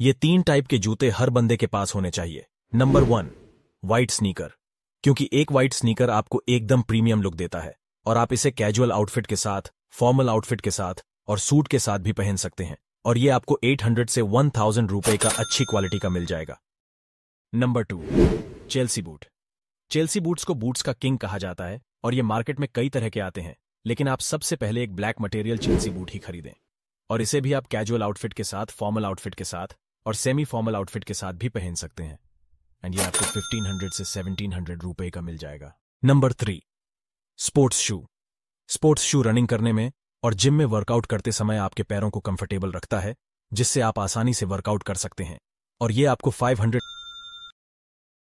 ये तीन टाइप के जूते हर बंदे के पास होने चाहिए नंबर वन व्हाइट स्नीकर क्योंकि एक व्हाइट स्नीकर आपको एकदम प्रीमियम लुक देता है और आप इसे कैजुअल आउटफिट के साथ फॉर्मल आउटफिट के साथ और सूट के साथ भी पहन सकते हैं और ये आपको 800 से 1000 रुपए का अच्छी क्वालिटी का मिल जाएगा number two Chelsea boot Chelsea boots को बूट्स का किंग कहा जाता है और ये मार्केट में कई तरह के आते हैं लेकिन आप सबसे पहले एक ब्लैक मटेरियल चेल्सी बूट ही खरीदें और इसे भी आप कैजुअल आउटफिट के साथ फॉर्मल आउटफिट के साथ और सेमी फॉर्मल आउटफिट के साथ भी पहन सकते हैं एंड ये आपको 1500 से 1700 रुपए का मिल जाएगा number three sports shoe sports shoe running करने में और जिम में वर्कआउट करते समय आपके पैरों को कंफर्टेबल रखता है जिससे आप आसानी से वर्कआउट कर सकते हैं और ये आपको 500